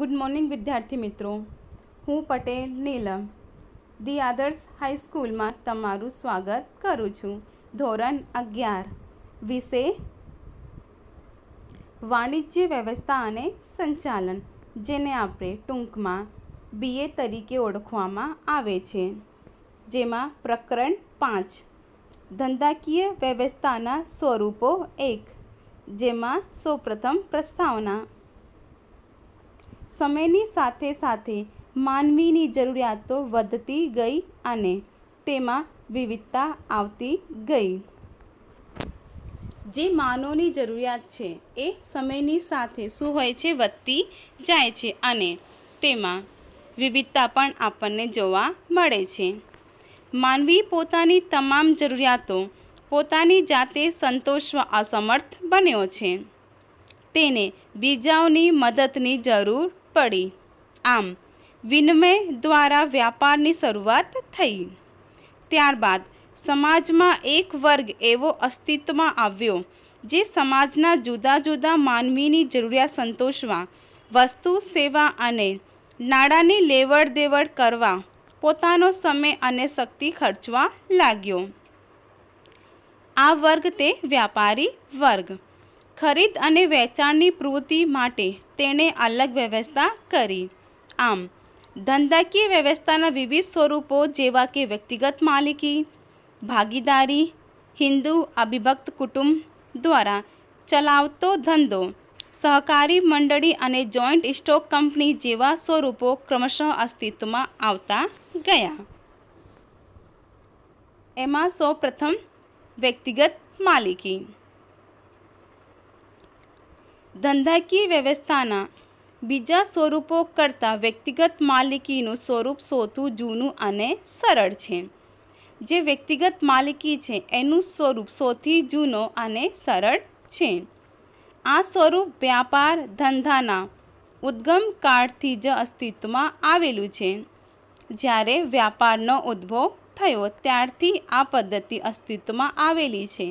good morning વિદ્યાર્થી મિત્રો હું પટેલ નીલમ ધી આદર્શ હાઈસ્કૂલમાં તમારું સ્વાગત કરું છું ધોરણ અગિયાર વિશે વાણિજ્ય વ્યવસ્થા અને સંચાલન જેને આપણે ટૂંકમાં બીએ તરીકે ઓળખવામાં આવે છે જેમાં પ્રકરણ પાંચ ધંધાકીય વ્યવસ્થાના સ્વરૂપો એક જેમાં સૌપ્રથમ પ્રસ્તાવના સમયની સાથે સાથે માનવીની જરૂરિયાતો વધતી ગઈ અને તેમાં વિવિધતા આવતી ગઈ જે માનવની જરૂરિયાત છે એ સમયની સાથે શું હોય છે વધતી જાય છે અને તેમાં વિવિધતા પણ આપણને જોવા મળે છે માનવી પોતાની તમામ જરૂરિયાતો પોતાની જાતે સંતોષવા અસમર્થ બન્યો છે તેને બીજાઓની મદદની જરૂર પડી આમ વિનિમય દ્વારા વ્યાપારની શરૂઆત થઈ ત્યારબાદ સમાજમાં એક વર્ગ એવો અસ્તિત્વમાં આવ્યો જે સમાજના જુદા જુદા માનવીની જરૂરિયાત સંતોષવા વસ્તુ સેવા અને નાણાંની લેવડ દેવડ કરવા પોતાનો સમય અને શક્તિ ખર્ચવા લાગ્યો આ વર્ગ તે વ્યાપારી વર્ગ ખરીદ અને વેચાણની પ્રવૃત્તિ માટે તેણે અલગ વ્યવસ્થા કરી આમ ધંધાકીય વ્યવસ્થાના વિવિધ સ્વરૂપો જેવા કે વ્યક્તિગત માલિકી ભાગીદારી હિન્દુ અભિભક્ત કુટુંબ દ્વારા ચલાવતો ધંધો સહકારી મંડળી અને જોઈન્ટ સ્ટોક કંપની જેવા સ્વરૂપો ક્રમશઃ અસ્તિત્વમાં આવતા ગયા એમાં સૌ પ્રથમ વ્યક્તિગત માલિકી ધંધાકીય વ્યવસ્થાના બીજા સ્વરૂપો કરતાં વ્યક્તિગત માલિકીનું સ્વરૂપ સૌથી જૂનું અને સરળ છે જે વ્યક્તિગત માલિકી છે એનું સ્વરૂપ સૌથી જૂનો અને સરળ છે આ સ્વરૂપ વ્યાપાર ધંધાના ઉદ્ગમ કાળથી જ અસ્તિત્વમાં આવેલું છે જ્યારે વ્યાપારનો ઉદ્ભવ થયો ત્યારથી આ પદ્ધતિ અસ્તિત્વમાં આવેલી છે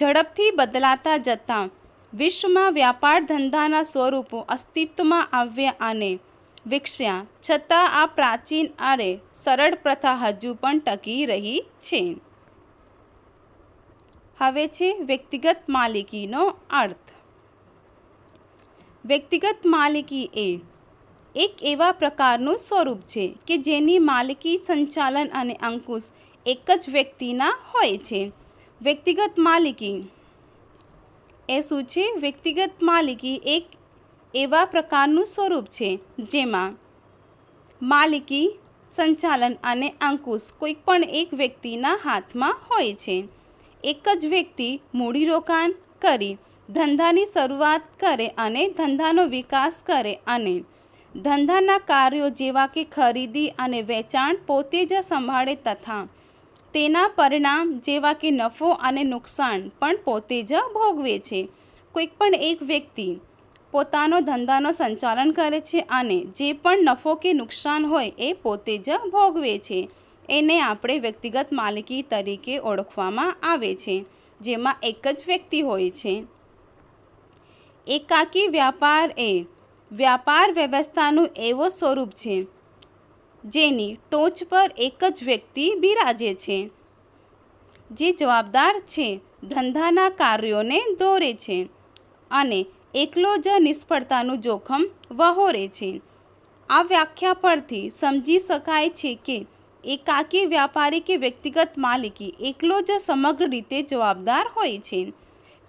ઝડપથી બદલાતા જતાં વિશ્વમાં વ્યાપાર ધંધાના સ્વરૂપો અસ્તિત્વમાં આવ્યા અને વિકસ્યા છતાં આ પ્રાચીન આરે સરળ પ્રથા હજુ પણ ટકી રહી છે હવે છે વ્યક્તિગત માલિકીનો અર્થ વ્યક્તિગત માલિકી એ એક એવા પ્રકારનું સ્વરૂપ છે કે જેની માલિકી સંચાલન અને અંકુશ એક જ વ્યક્તિના હોય છે વ્યક્તિગત માલિકી એ શું છે વ્યક્તિગત માલિકી એક એવા પ્રકારનું સ્વરૂપ છે જેમાં માલિકી સંચાલન અને અંકુશ પણ એક વ્યક્તિના હાથમાં હોય છે એક જ વ્યક્તિ મૂડીરોકાણ કરી ધંધાની શરૂઆત કરે અને ધંધાનો વિકાસ કરે અને ધંધાના કાર્યો જેવા કે ખરીદી અને વેચાણ પોતે જ સંભાળે તથા તેના પરિણામ જેવા કે નફો અને નુકસાન પણ પોતે જ ભોગવે છે કોઈક પણ એક વ્યક્તિ પોતાનો ધંધાનો સંચાલન કરે છે અને જે પણ નફો કે નુકસાન હોય એ પોતે જ ભોગવે છે એને આપણે વ્યક્તિગત માલિકી તરીકે ઓળખવામાં આવે છે જેમાં એક જ વ્યક્તિ હોય છે એકાકી વ્યાપાર એ વ્યાપાર વ્યવસ્થાનું એવો સ્વરૂપ છે જેની ટોચ પર એક જ વ્યક્તિ બિરાજે છે જે જવાબદાર છે ધંધાના કાર્યોને દોરે છે અને એકલો જ નિષ્ફળતાનું જોખમ વહોરે છે આ વ્યાખ્યા પરથી સમજી શકાય છે કે એકાકી વ્યાપારી કે વ્યક્તિગત માલિકી એકલો જ સમગ્ર રીતે જવાબદાર હોય છે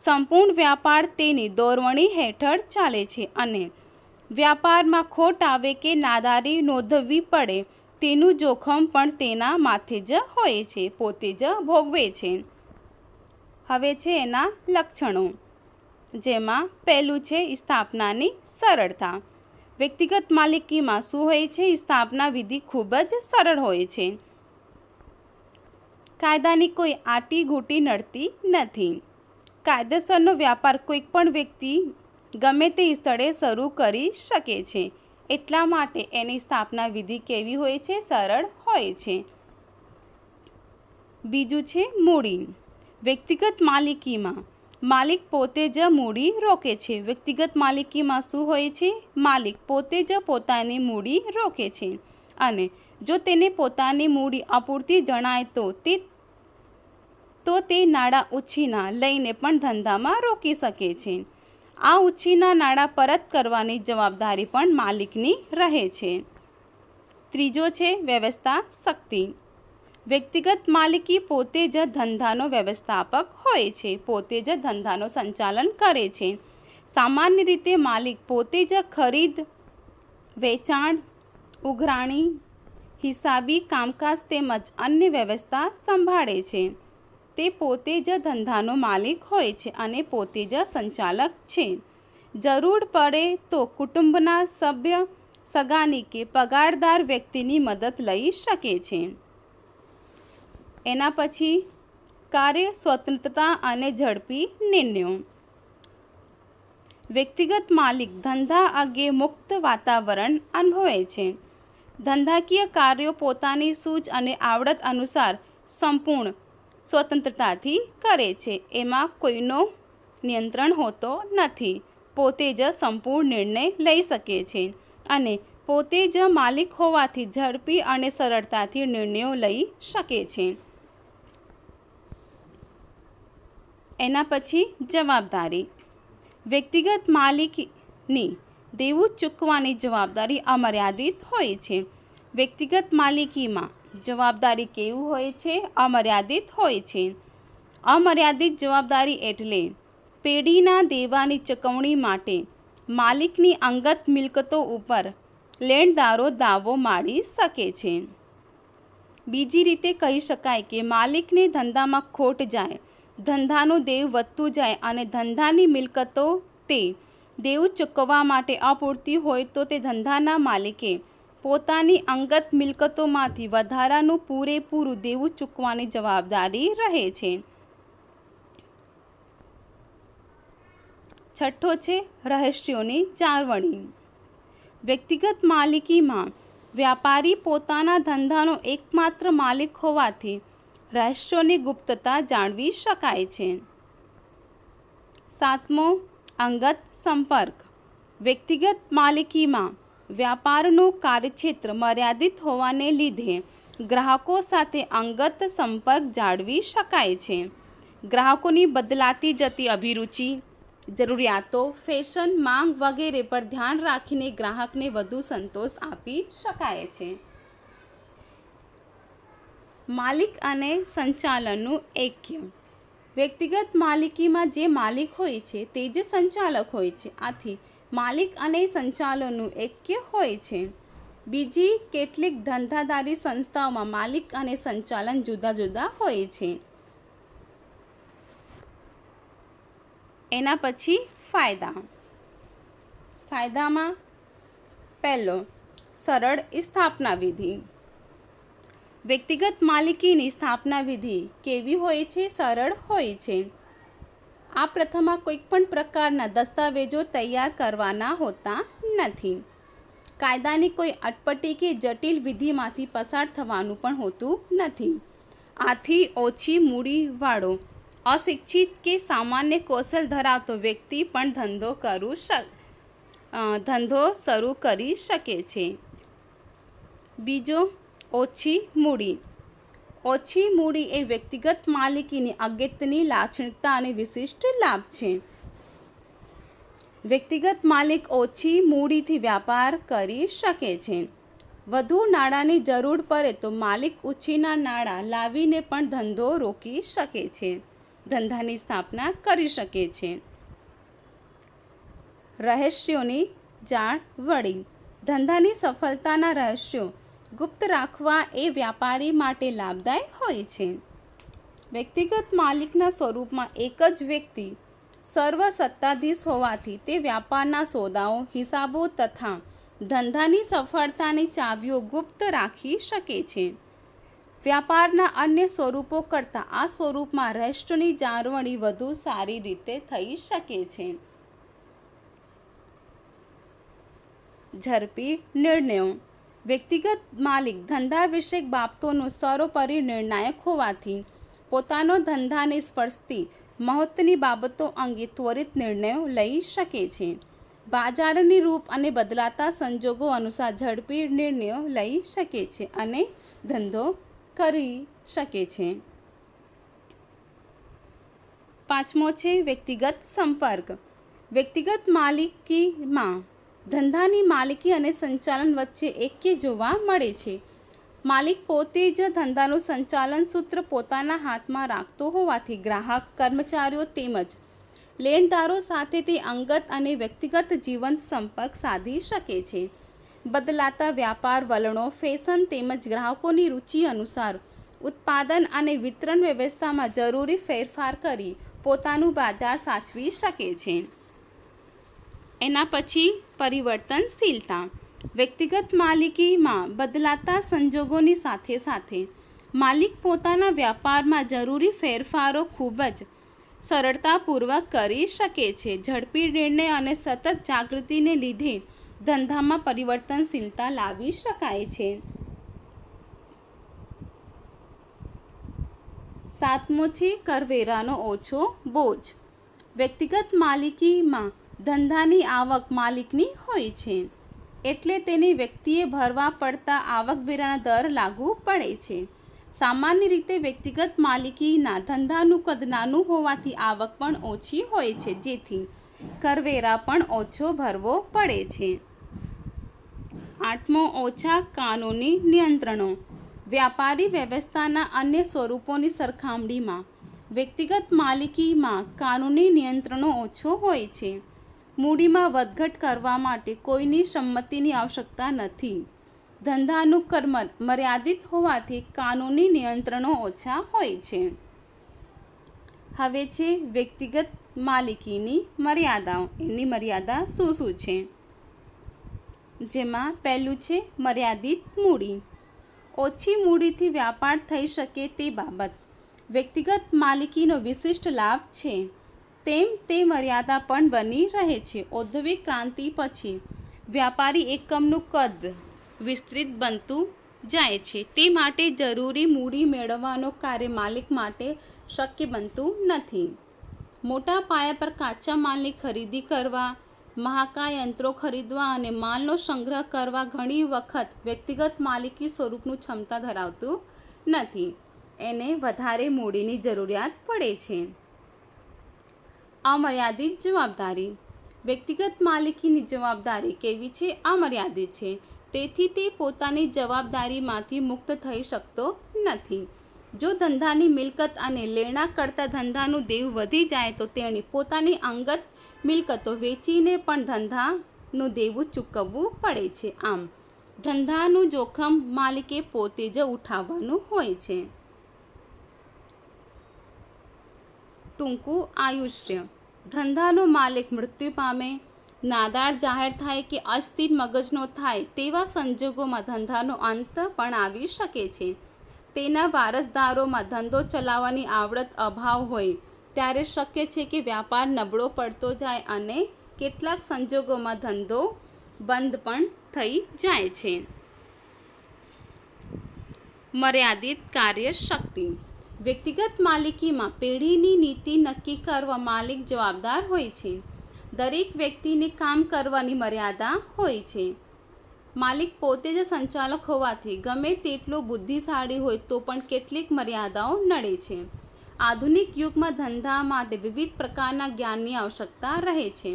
સંપૂર્ણ વ્યાપાર તેની દોરવણી હેઠળ ચાલે છે અને વ્યાપારમાં ખોટ આવે કે નાદારી નોંધવી પડે તેનું જોખમ પણ તેના માથે જ હોય છે પોતે જ ભોગવે છે હવે છે એના લક્ષણો જેમાં પહેલું છે સ્થાપનાની સરળતા વ્યક્તિગત માલિકીમાં શું હોય છે સ્થાપના વિધિ ખૂબ જ સરળ હોય છે કાયદાની કોઈ આટી ઘૂંટી નડતી નથી કાયદેસરનો વ્યાપાર કોઈ પણ વ્યક્તિ ગમે તે સ્થળે શરૂ કરી શકે છે એટલા માટે એની સ્થાપના વિધિ કેવી હોય છે સરળ હોય છે બીજું છે મૂડી વ્યક્તિગત માલિકીમાં માલિક પોતે જ મૂડી રોકે છે વ્યક્તિગત માલિકીમાં શું હોય છે માલિક પોતે જ પોતાની મૂડી રોકે છે અને જો તેને પોતાની મૂડી અપૂરતી જણાય તો તે તો તે નાણાં ઉછીના લઈને પણ ધંધામાં રોકી શકે છે આ ઉછીના નાણાં પરત કરવાની જવાબદારી પણ માલિકની રહે છે ત્રીજો છે વ્યવસ્થા શક્તિ વ્યક્તિગત માલિકી પોતે જ ધંધાનો વ્યવસ્થાપક હોય છે પોતે જ ધંધાનો સંચાલન કરે છે સામાન્ય રીતે માલિક પોતે જ ખરીદ વેચાણ ઉઘરાણી હિસાબી કામકાજ તેમજ અન્ય વ્યવસ્થા સંભાળે છે તે પોતે જ ધંધાનો માલિક હોય છે અને પોતે જ સંચાલક છે જરૂર પડે તો કુટુંબના સભ્ય સગાની કે પગારદાર વ્યક્તિની મદદ લઈ શકે છે એના પછી કાર્ય સ્વતંત્રતા અને ઝડપી નિર્ણયો વ્યક્તિગત માલિક ધંધા અંગે મુક્ત વાતાવરણ અનુભવે છે ધંધાકીય કાર્યો પોતાની સૂચ અને આવડત અનુસાર સંપૂર્ણ સ્વતંત્રતાથી કરે છે એમાં કોઈનો નિયંત્રણ હોતો નથી પોતે જ સંપૂર્ણ નિર્ણય લઈ શકે છે અને પોતે જ માલિક હોવાથી ઝડપી અને સરળતાથી નિર્ણયો લઈ શકે છે એના પછી જવાબદારી વ્યક્તિગત માલિકની દેવું ચૂકવાની જવાબદારી અમર્યાદિત હોય છે વ્યક્તિગત માલિકીમાં જવાબદારી કેવું હોય છે અમર્યાદિત હોય છે અમર્યાદિત જવાબદારી એટલે પેઢીના દેવાની ચૂકવણી માટે માલિકની અંગત મિલકતો ઉપર લેણદારો દાવો માડી શકે છે બીજી રીતે કહી શકાય કે માલિકને ધંધામાં ખોટ જાય ધંધાનો દેવ વધતું જાય અને ધંધાની મિલકતો તે દેવ ચૂકવવા માટે અપૂરતી હોય તો તે ધંધાના માલિકે પોતાની અંગત મિલકતોમાંથી વધારાનું પૂરેપૂરું દેવું ચૂકવાની જવાબદારી રહે છે છઠ્ઠો છે રહસ્યોની જાળવણી વ્યક્તિગત માલિકીમાં વ્યાપારી પોતાના ધંધાનો એકમાત્ર માલિક હોવાથી રહસ્યોની ગુપ્તતા જાણવી શકાય છે સાતમો અંગત સંપર્ક વ્યક્તિગત માલિકીમાં વ્યાપારનું કાર્યક્ષેત્ર મર્યાદિત હોવાને લીધે ગ્રાહકો સાથે અંગત સંપર્ક જાળવી શકાય છે ગ્રાહકોની બદલાતી જતી અભિરુચિ જરૂરિયાતો ફેશન માંગ વગેરે પર ધ્યાન રાખીને ગ્રાહકને વધુ સંતોષ આપી શકાય છે માલિક અને સંચાલનનું એક્ય વ્યક્તિગત માલિકીમાં જે માલિક હોય છે તે જ સંચાલક હોય છે આથી માલિક અને સંચાલનનું એક્ય હોય છે બીજી કેટલીક ધંધાદારી સંસ્થાઓમાં માલિક અને સંચાલન જુદા જુદા હોય છે એના પછી ફાયદા ફાયદામાં પહેલો સરળ સ્થાપના વિધિ વ્યક્તિગત માલિકીની સ્થાપના વિધિ કેવી હોય છે સરળ હોય છે આ પ્રથામાં પણ પ્રકારના દસ્તાવેજો તૈયાર કરવાના હોતા નથી કાયદાની કોઈ અટપટી કે જટિલ વિધિમાંથી પસાર થવાનું પણ હોતું નથી આથી ઓછી મૂડીવાળો અશિક્ષિત કે સામાન્ય કૌશલ ધરાવતો વ્યક્તિ પણ ધંધો કરું શક ધંધો શરૂ કરી શકે છે બીજો ઓછી મૂડી ઓછી મૂડી એ વ્યક્તિગત માલિકીની અગત્યની લાક્ષણિકતા અને વિશિષ્ટ લાભ છે વ્યક્તિગત માલિક ઓછી મૂડીથી વ્યાપાર કરી શકે છે વધુ નાણાંની જરૂર પડે તો માલિક ઉછીના નાણાં લાવીને પણ ધંધો રોકી શકે છે ધંધાની સ્થાપના કરી શકે છે રહસ્યોની જાળવણી ધંધાની સફળતાના રહસ્યો ગુપ્ત રાખવા એ વ્યાપારી માટે લાભદાયક હોય છે વ્યક્તિગત માલિકના સ્વરૂપમાં એક જ વ્યક્તિ સર્વ સત્તાધીશ હોવાથી તે વ્યાપારના સોદાઓ હિસાબો તથા ધંધાની સફળતાની ચાવીઓ ગુપ્ત રાખી શકે છે વ્યાપારના અન્ય સ્વરૂપો કરતાં આ સ્વરૂપમાં રેસ્ટની જાળવણી વધુ સારી રીતે થઈ શકે છે ઝડપી નિર્ણયો વ્યક્તિગત માલિક ધંધા વિષયક બાબતોનું સર્વોપરી નિર્ણાયક હોવાથી પોતાનો ધંધાને સ્પર્શતી મહત્વની બાબતો અંગે ત્વરિત નિર્ણયો લઈ શકે છે બાજારની રૂપ અને બદલાતા સંજોગો અનુસાર ઝડપી નિર્ણયો લઈ શકે છે અને ધંધો કરી શકે છે પાંચમો છે વ્યક્તિગત સંપર્ક વ્યક્તિગત માલિકીમાં ધંધાની માલિકી અને સંચાલન વચ્ચે એક્ય જોવા મળે છે માલિક પોતે જ ધંધાનું સંચાલન સૂત્ર પોતાના હાથમાં રાખતો હોવાથી ગ્રાહક કર્મચારીઓ તેમજ લેણદારો સાથે તે અંગત અને વ્યક્તિગત જીવંત સંપર્ક સાધી શકે છે બદલાતા વ્યાપાર વલણો ફેશન તેમજ ગ્રાહકોની રુચિ અનુસાર ઉત્પાદન અને વિતરણ વ્યવસ્થામાં જરૂરી ફેરફાર કરી પોતાનું બાજાર સાચવી શકે છે એના પછી પરિવર્તનશીલતા વ્યક્તિગત માલિકીમાં બદલાતા સંજોગોની સાથે સાથે માલિક પોતાના વ્યાપારમાં જરૂરી ફેરફારો ખૂબ જ સરળતાપૂર્વક કરી શકે છે ઝડપી નિર્ણય અને સતત જાગૃતિને લીધે ધંધામાં પરિવર્તનશીલતા લાવી શકાય છે સાતમો છે કરવેરાનો ઓછો બોજ વ્યક્તિગત માલિકીમાં ધંધાની આવક માલિકની હોય છે એટલે તેને વ્યક્તિએ ભરવા પડતા આવકવેરાના દર લાગુ પડે છે સામાન્ય રીતે વ્યક્તિગત માલિકીના ધંધાનું કદ નાનું હોવાથી આવક પણ ઓછી હોય છે જેથી કરવેરા પણ ઓછો ભરવો પડે છે આઠમો ઓછા કાનૂની નિયંત્રણો વ્યાપારી વ્યવસ્થાના અન્ય સ્વરૂપોની સરખામણીમાં વ્યક્તિગત માલિકીમાં કાનૂની નિયંત્રણો ઓછો હોય છે મૂડીમાં વધઘટ કરવા માટે કોઈની સંમતિની આવશ્યકતા નથી ધંધાનું કર્મ મર્યાદિત હોવાથી કાનૂની નિયંત્રણો ઓછા હોય છે હવે છે વ્યક્તિગત માલિકીની મર્યાદાઓ એની મર્યાદા શું શું છે જેમાં પહેલું છે મર્યાદિત મૂડી ઓછી મૂડીથી વ્યાપાર થઈ શકે તે બાબત વ્યક્તિગત માલિકીનો વિશિષ્ટ લાભ છે તેમ તે મર્યાદા પણ બની રહે છે ઔદ્યોગિક ક્રાંતિ પછી વ્યાપારી એકમનું કદ વિસ્તૃત બનતું જાય છે તે માટે જરૂરી મૂડી મેળવવાનો કાર્ય માલિક માટે શક્ય બનતું નથી મોટા પાયા પર કાચા માલની ખરીદી કરવા મહાકાય યંત્રો ખરીદવા અને માલનો સંગ્રહ કરવા ઘણી વખત વ્યક્તિગત માલિકી સ્વરૂપનું ક્ષમતા ધરાવતું નથી એને વધારે મૂડીની જરૂરિયાત પડે છે અમર્યાદિત જવાબદારી વ્યક્તિગત માલિકીની જવાબદારી કેવી છે અમર્યાદિત છે તેથી તે પોતાની જવાબદારીમાંથી મુક્ત થઈ શકતો નથી જો ધંધાની મિલકત અને લેણા કરતાં ધંધાનું દેવ વધી જાય તો તેણે પોતાની અંગત મિલકતો વેચીને પણ ધંધાનું દેવું ચૂકવવું પડે છે આમ ધંધાનું જોખમ માલિકે પોતે જ ઉઠાવવાનું હોય છે ટૂંકું આયુષ્ય ધંધાનો માલિક મૃત્યુ પામે નાદાર જાહેર થાય કે અસ્થિર મગજનો થાય તેવા સંજોગોમાં ધંધાનો અંત પણ આવી શકે છે તેના વારસદારોમાં ધંધો ચલાવવાની આવડત અભાવ હોય ત્યારે શક્ય છે કે વ્યાપાર નબળો પડતો જાય અને કેટલાક સંજોગોમાં ધંધો બંધ પણ થઈ જાય છે મર્યાદિત કાર્યશક્તિ વ્યક્તિગત માલિકીમાં પેઢીની નીતિ નક્કી કરવા માલિક જવાબદાર હોય છે દરેક વ્યક્તિને કામ કરવાની મર્યાદા હોય છે માલિક પોતે જ સંચાલક હોવાથી ગમે તેટલો બુદ્ધિશાળી હોય તો પણ કેટલીક મર્યાદાઓ નડે છે આધુનિક યુગમાં ધંધા માટે વિવિધ પ્રકારના જ્ઞાનની આવશ્યકતા રહે છે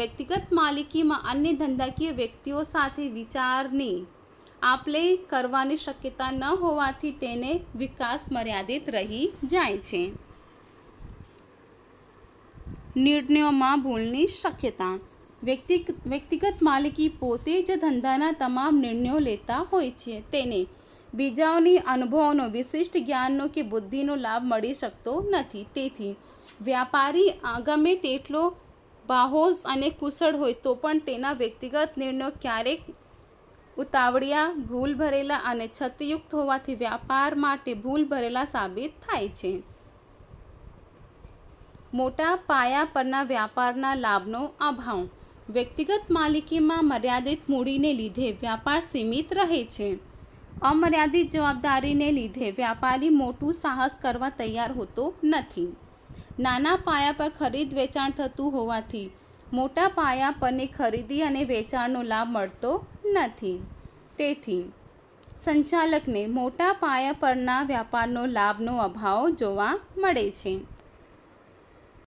વ્યક્તિગત માલિકીમાં અન્ય ધંધાકીય વ્યક્તિઓ સાથે વિચારની આપલે કરવાની શક્યતા ન હોવાથી તેને વિકાસ મર્યાદિત રહી જાય છે નિર્ણયોમાં ભૂલની શક્યતા વ્યક્તિ વ્યક્તિગત માલિકી પોતે જ ધંધાના તમામ નિર્ણયો લેતા હોય છે તેને બીજાઓની અનુભવોનો વિશિષ્ટ જ્ઞાનનો કે બુદ્ધિનો લાભ મળી શકતો નથી તેથી વ્યાપારી ગમે તેટલો બાહોશ અને કુશળ હોય તો પણ તેના વ્યક્તિગત નિર્ણયો ક્યારેક ઉતાવળિયા ભૂલ ભરેલા અને છતયુક્ત હોવાથી વ્યાપાર માટે ભૂલ ભરેલા સાબિત થાય છે મોટા પાયા પરના વ્યાપારના લાભનો અભાવ વ્યક્તિગત માલિકીમાં મર્યાદિત મૂડીને લીધે વ્યાપાર સીમિત રહે છે અમર્યાદિત જવાબદારીને લીધે વ્યાપારી મોટું સાહસ કરવા તૈયાર હોતો નથી નાના પાયા પર ખરીદ વેચાણ થતું હોવાથી મોટા પાયા પરની ખરીદી અને વેચાણનો લાભ મળતો નથી તેથી સંચાલકને મોટા પાયા પરના વ્યાપારનો લાભનો અભાવ જોવા મળે છે